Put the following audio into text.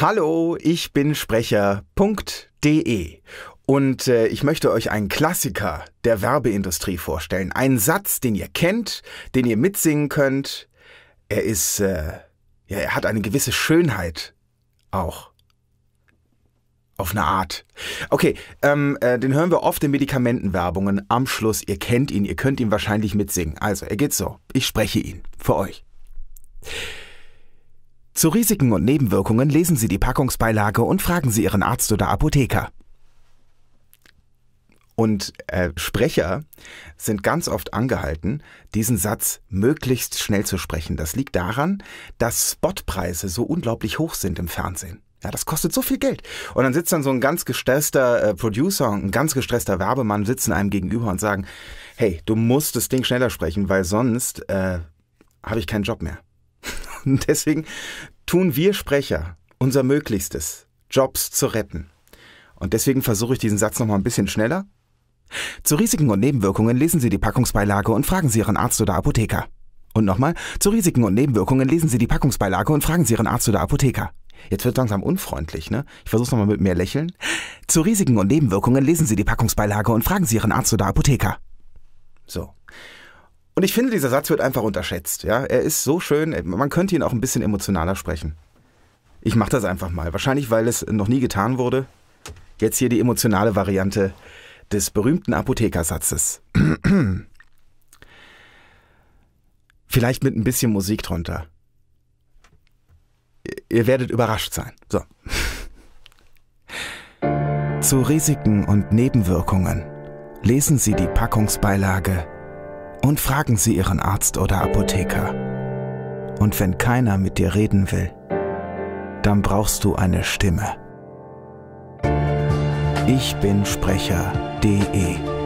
Hallo, ich bin Sprecher.de und äh, ich möchte euch einen Klassiker der Werbeindustrie vorstellen. Einen Satz, den ihr kennt, den ihr mitsingen könnt. Er ist, äh, ja, er hat eine gewisse Schönheit auch. Auf eine Art. Okay, ähm, äh, den hören wir oft in Medikamentenwerbungen. Am Schluss, ihr kennt ihn, ihr könnt ihn wahrscheinlich mitsingen. Also, er geht so. Ich spreche ihn für euch. Zu Risiken und Nebenwirkungen lesen Sie die Packungsbeilage und fragen Sie Ihren Arzt oder Apotheker. Und äh, Sprecher sind ganz oft angehalten, diesen Satz möglichst schnell zu sprechen. Das liegt daran, dass Spotpreise so unglaublich hoch sind im Fernsehen. Ja, das kostet so viel Geld. Und dann sitzt dann so ein ganz gestresster äh, Producer und ein ganz gestresster Werbemann sitzen einem gegenüber und sagen, hey, du musst das Ding schneller sprechen, weil sonst äh, habe ich keinen Job mehr. Und deswegen tun wir Sprecher unser Möglichstes, Jobs zu retten. Und deswegen versuche ich diesen Satz nochmal ein bisschen schneller. Zu Risiken und Nebenwirkungen lesen Sie die Packungsbeilage und fragen Sie Ihren Arzt oder Apotheker. Und nochmal, zu Risiken und Nebenwirkungen lesen Sie die Packungsbeilage und fragen Sie Ihren Arzt oder Apotheker. Jetzt wird langsam unfreundlich, ne? Ich versuch's nochmal mit mehr Lächeln. Zu Risiken und Nebenwirkungen lesen Sie die Packungsbeilage und fragen Sie Ihren Arzt oder Apotheker. So. Und ich finde, dieser Satz wird einfach unterschätzt. Ja? Er ist so schön, äh, man könnte ihn auch ein bisschen emotionaler sprechen. Ich mache das einfach mal. Wahrscheinlich, weil es noch nie getan wurde. Jetzt hier die emotionale Variante des berühmten Apothekersatzes. Vielleicht mit ein bisschen Musik drunter. Ihr werdet überrascht sein. So. Zu Risiken und Nebenwirkungen lesen Sie die Packungsbeilage und fragen Sie Ihren Arzt oder Apotheker. Und wenn keiner mit dir reden will, dann brauchst du eine Stimme. Ich bin Sprecher.de